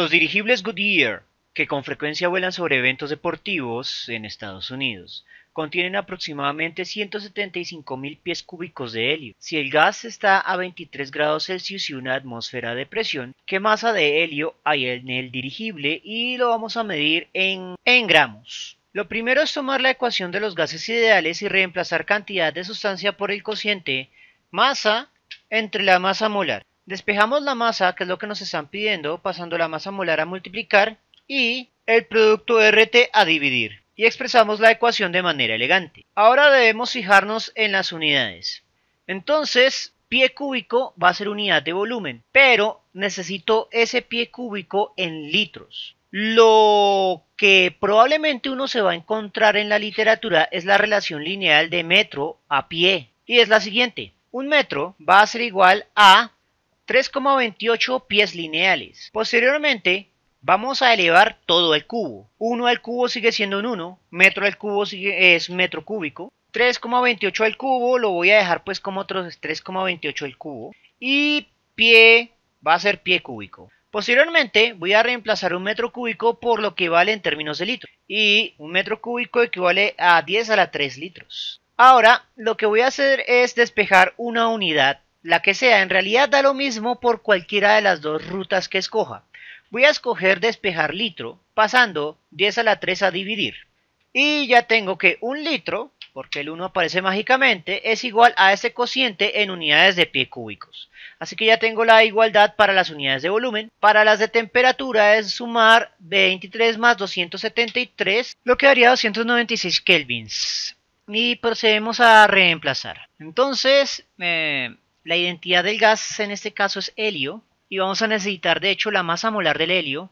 Los dirigibles Goodyear, que con frecuencia vuelan sobre eventos deportivos en Estados Unidos, contienen aproximadamente 175.000 pies cúbicos de helio. Si el gas está a 23 grados Celsius y una atmósfera de presión, ¿qué masa de helio hay en el dirigible? Y lo vamos a medir en, en gramos. Lo primero es tomar la ecuación de los gases ideales y reemplazar cantidad de sustancia por el cociente masa entre la masa molar. Despejamos la masa, que es lo que nos están pidiendo, pasando la masa molar a multiplicar y el producto RT a dividir. Y expresamos la ecuación de manera elegante. Ahora debemos fijarnos en las unidades. Entonces, pie cúbico va a ser unidad de volumen, pero necesito ese pie cúbico en litros. Lo que probablemente uno se va a encontrar en la literatura es la relación lineal de metro a pie. Y es la siguiente. Un metro va a ser igual a 3,28 pies lineales. Posteriormente, vamos a elevar todo el cubo. 1 al cubo sigue siendo un 1, metro al cubo sigue, es metro cúbico. 3,28 al cubo lo voy a dejar pues como otros 3,28 al cubo. Y pie va a ser pie cúbico. Posteriormente voy a reemplazar un metro cúbico por lo que vale en términos de litros. Y un metro cúbico equivale a 10 a la 3 litros. Ahora lo que voy a hacer es despejar una unidad la que sea, en realidad da lo mismo por cualquiera de las dos rutas que escoja. Voy a escoger despejar litro, pasando 10 a la 3 a dividir. Y ya tengo que un litro, porque el 1 aparece mágicamente, es igual a este cociente en unidades de pie cúbicos. Así que ya tengo la igualdad para las unidades de volumen. Para las de temperatura es sumar 23 más 273, lo que daría 296 kelvins. Y procedemos a reemplazar. Entonces, eh, la identidad del gas en este caso es helio y vamos a necesitar de hecho la masa molar del helio,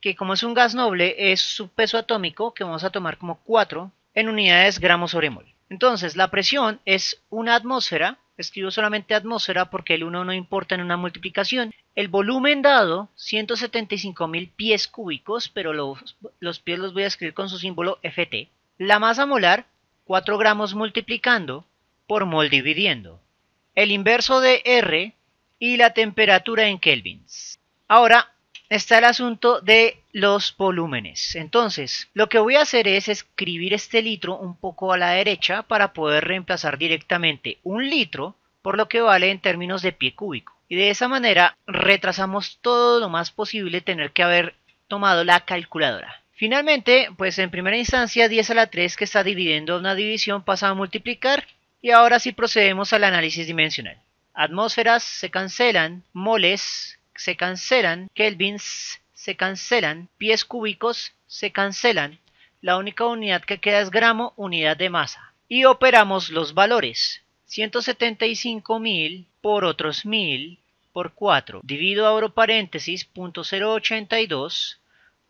que como es un gas noble es su peso atómico que vamos a tomar como 4 en unidades gramos sobre mol. Entonces la presión es una atmósfera, escribo solamente atmósfera porque el 1 no importa en una multiplicación. El volumen dado 175.000 pies cúbicos, pero los, los pies los voy a escribir con su símbolo FT. La masa molar 4 gramos multiplicando por mol dividiendo el inverso de R y la temperatura en kelvins. Ahora está el asunto de los volúmenes. Entonces, lo que voy a hacer es escribir este litro un poco a la derecha para poder reemplazar directamente un litro por lo que vale en términos de pie cúbico. Y de esa manera retrasamos todo lo más posible tener que haber tomado la calculadora. Finalmente, pues en primera instancia 10 a la 3 que está dividiendo una división pasa a multiplicar y ahora sí procedemos al análisis dimensional. Atmósferas se cancelan, moles se cancelan, kelvins se cancelan, pies cúbicos se cancelan. La única unidad que queda es gramo, unidad de masa. Y operamos los valores. 175.000 por otros 1000 por 4. Divido abro paréntesis 0.082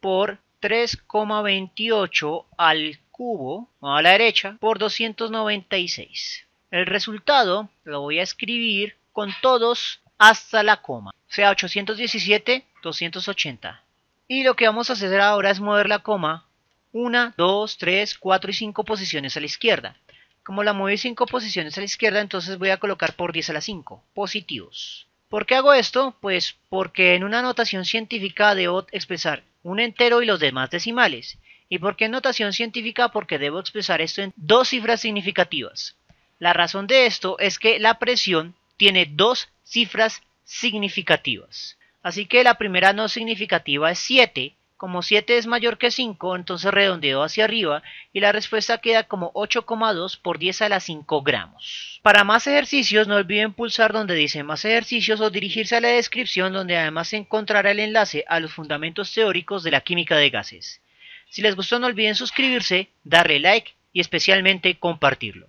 por 3,28 al cubo, a la derecha, por 296. El resultado lo voy a escribir con todos hasta la coma. O sea, 817, 280. Y lo que vamos a hacer ahora es mover la coma 1, 2, 3, 4 y 5 posiciones a la izquierda. Como la mueve 5 posiciones a la izquierda, entonces voy a colocar por 10 a la 5, positivos. ¿Por qué hago esto? Pues porque en una notación científica debo expresar un entero y los demás decimales. ¿Y por qué en notación científica? Porque debo expresar esto en dos cifras significativas. La razón de esto es que la presión tiene dos cifras significativas. Así que la primera no significativa es 7. Como 7 es mayor que 5, entonces redondeo hacia arriba y la respuesta queda como 8,2 por 10 a la 5 gramos. Para más ejercicios no olviden pulsar donde dice más ejercicios o dirigirse a la descripción donde además se encontrará el enlace a los fundamentos teóricos de la química de gases. Si les gustó no olviden suscribirse, darle like y especialmente compartirlo.